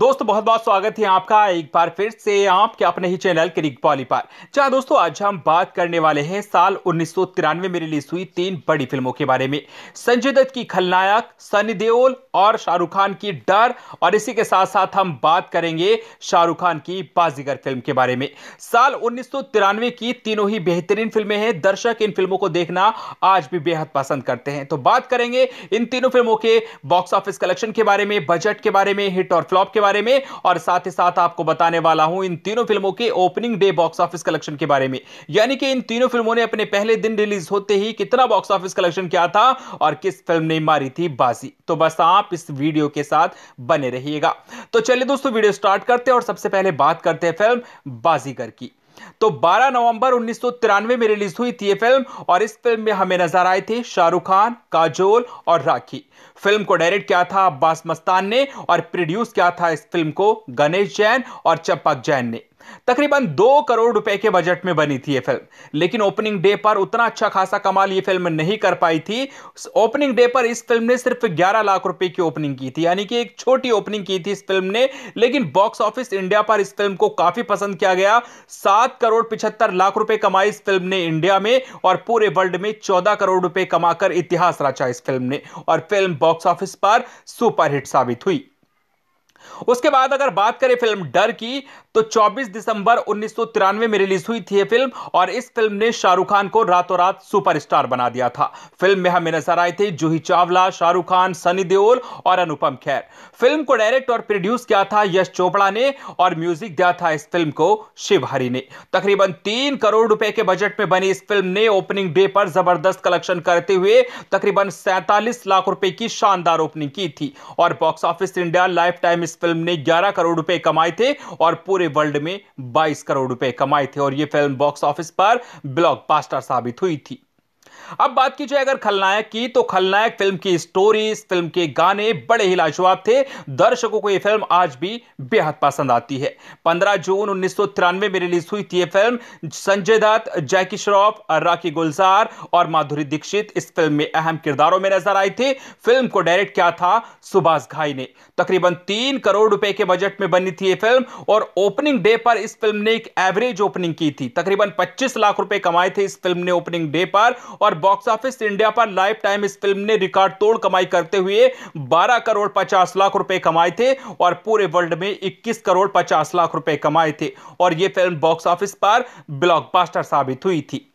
दोस्तों बहुत बहुत स्वागत है आपका एक बार फिर से आपके अपने ही चैनल क्रिक पॉली पर जहां दोस्तों आज हम बात करने वाले हैं साल उन्नीस में रिलीज हुई तीन बड़ी फिल्मों के बारे में संजय दत्त की खलनायक सनी देओल और शाहरुख खान की डर और इसी के साथ साथ हम बात करेंगे शाहरुख खान की बाजीगर फिल्म के बारे में साल उन्नीस की तीनों ही बेहतरीन फिल्में हैं दर्शक इन फिल्मों को देखना आज भी बेहद पसंद करते हैं तो बात करेंगे इन तीनों फिल्मों के बॉक्स ऑफिस कलेक्शन के बारे में बजट के बारे में हिट और फ्लॉप के बारे में और साथ ही साथ आपको बताने वाला हूं इन तीनों फिल्मों के opening day box office collection के बारे में यानी कि इन तीनों फिल्मों ने अपने पहले दिन रिलीज होते ही कितना बॉक्स ऑफिस कलेक्शन किया था और किस फिल्म ने मारी थी बाजी तो बस आप इस वीडियो के साथ बने रहिएगा तो चलिए दोस्तों वीडियो स्टार्ट करते हैं और सबसे पहले बात करते हैं फिल्म बाजीगर की तो 12 नवंबर उन्नीस में रिलीज हुई थी ये फिल्म और इस फिल्म में हमें नजर आए थे शाहरुख खान काजोल और राखी फिल्म को डायरेक्ट किया था अब्बास मस्तान ने और प्रोड्यूस किया था इस फिल्म को गणेश जैन और चंपक जैन ने तकरीबन दो करोड़ रुपए के बजट में बनी थी ये फिल्म लेकिन ओपनिंग डे पर उतना अच्छा खासा कमाल ये फिल्म नहीं कर पाई थी ओपनिंग डे पर इस फिल्म ने सिर्फ 11 लाख रुपए की ओपनिंग की थी यानी कि एक छोटी ओपनिंग की थी इस फिल्म ने लेकिन बॉक्स ऑफिस इंडिया पर इस फिल्म को काफी पसंद किया गया सात करोड़ पिछहत्तर लाख रुपए कमाई इस फिल्म ने इंडिया में और पूरे वर्ल्ड में चौदह करोड़ रुपए कमाकर इतिहास रचा इस फिल्म ने और फिल्म बॉक्स ऑफिस पर सुपरहिट साबित हुई उसके बाद अगर बात करें फिल्म डर की तो 24 दिसंबर उन्नीस में रिलीज हुई थी ये फिल्म और इस फिल्म ने शाहरुख खान को रातों रात सुपरस्टार बना दिया था फिल्म में हमें नजर आए थे जूही चावला शाहरुख खान सनी देओल और अनुपम खैर फिल्म को डायरेक्ट और प्रोड्यूस किया था यश चोपड़ा ने और म्यूजिक दिया था इस फिल्म को शिव हरि ने तकरीबन तीन करोड़ रुपए के बजट में बनी इस फिल्म ने ओपनिंग डे पर जबरदस्त कलेक्शन करते हुए तकरीबन सैंतालीस लाख रुपए की शानदार ओपनिंग की थी और box office India life lifetime इस फिल्म ने ग्यारह करोड़ रुपए कमाए थे और पूरे पूरे वर्ल्ड में 22 करोड़ रुपए कमाए थे और ये फिल्म बॉक्स ऑफिस पर ब्लॉकबस्टर साबित हुई थी अब बात की जाए अगर खलनायक की तो खलनायक फिल्म की स्टोरी फिल्म के गाने बड़े ही लाजवाब थे दर्शकों को यह फिल्म आज भी बेहद पसंद आती है 15 जून उन्नीस में रिलीज हुई थी यह फिल्म संजय दत्त जैकी श्रॉफ राखी गुलजार और माधुरी दीक्षित इस फिल्म में अहम किरदारों में नजर आई थी फिल्म को डायरेक्ट किया था सुभाष घाई ने तकरीबन तीन करोड़ रुपए के बजट में बनी थी यह फिल्म और ओपनिंग डे पर इस फिल्म ने एक एवरेज ओपनिंग की थी तकरीबन पच्चीस लाख रुपए कमाए थे इस फिल्म ने ओपनिंग डे पर और बॉक्स ऑफिस इंडिया पर लाइफ टाइम इस फिल्म ने रिकॉर्ड तोड़ कमाई करते हुए 12 करोड़ 50 लाख रुपए कमाए थे और पूरे वर्ल्ड में 21 करोड़ 50 लाख रुपए कमाए थे और ये फिल्म बॉक्स ऑफिस पर ब्लॉकबस्टर साबित हुई थी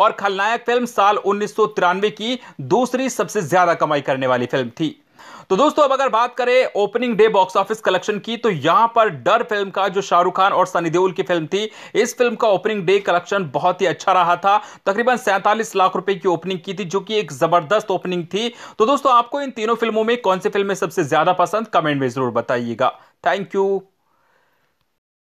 और खलनायक फिल्म साल उन्नीस की दूसरी सबसे ज्यादा कमाई करने वाली फिल्म थी तो दोस्तों अब अगर बात करें opening day box office collection की तो यहां पर डर फिल्म का जो शाहरुख खान और सनी देओल की फिल्म थी इस फिल्म का ओपनिंग डे कलेक्शन बहुत ही अच्छा रहा था तकरीबन सैंतालीस लाख रुपए की ओपनिंग की थी जो कि एक जबरदस्त ओपनिंग थी तो दोस्तों आपको इन तीनों फिल्मों में कौन सी फिल्में सबसे ज्यादा पसंद कमेंट में जरूर बताइएगा थैंक यू